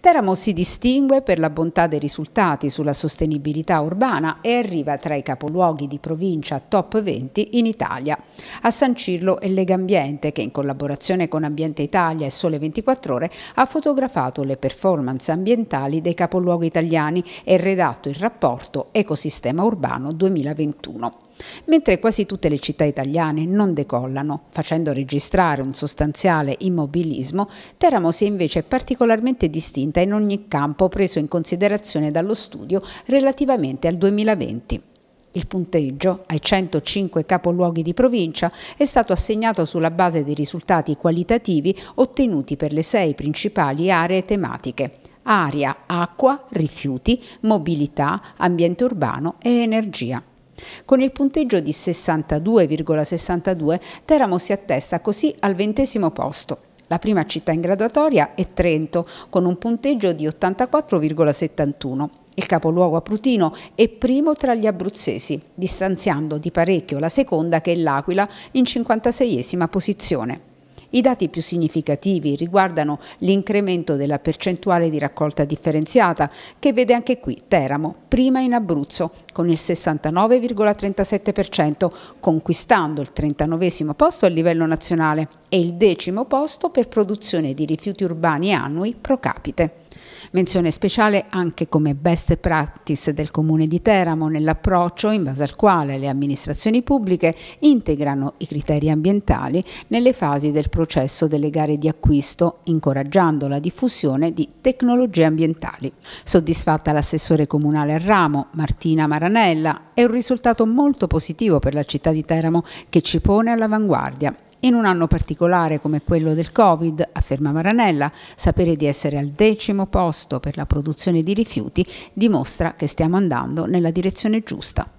Teramo si distingue per la bontà dei risultati sulla sostenibilità urbana e arriva tra i capoluoghi di provincia top 20 in Italia. A sancirlo è Legambiente che in collaborazione con Ambiente Italia e Sole 24 Ore ha fotografato le performance ambientali dei capoluoghi italiani e redatto il rapporto Ecosistema Urbano 2021 mentre quasi tutte le città italiane non decollano, facendo registrare un sostanziale immobilismo, Teramo si è invece particolarmente distinta in ogni campo preso in considerazione dallo studio relativamente al 2020. Il punteggio ai 105 capoluoghi di provincia è stato assegnato sulla base dei risultati qualitativi ottenuti per le sei principali aree tematiche aria, acqua, rifiuti, mobilità, ambiente urbano e energia. Con il punteggio di 62,62 Teramo si attesta così al ventesimo posto. La prima città in graduatoria è Trento con un punteggio di 84,71. Il capoluogo aprutino è primo tra gli abruzzesi, distanziando di parecchio la seconda che è l'Aquila in 56esima posizione. I dati più significativi riguardano l'incremento della percentuale di raccolta differenziata, che vede anche qui Teramo, prima in Abruzzo, con il 69,37%, conquistando il 39 posto a livello nazionale e il decimo posto per produzione di rifiuti urbani annui pro capite. Menzione speciale anche come best practice del Comune di Teramo nell'approccio in base al quale le amministrazioni pubbliche integrano i criteri ambientali nelle fasi del processo delle gare di acquisto, incoraggiando la diffusione di tecnologie ambientali. Soddisfatta l'assessore comunale a ramo, Martina Maranella, è un risultato molto positivo per la città di Teramo che ci pone all'avanguardia in un anno particolare come quello del Covid, afferma Maranella, sapere di essere al decimo posto per la produzione di rifiuti dimostra che stiamo andando nella direzione giusta.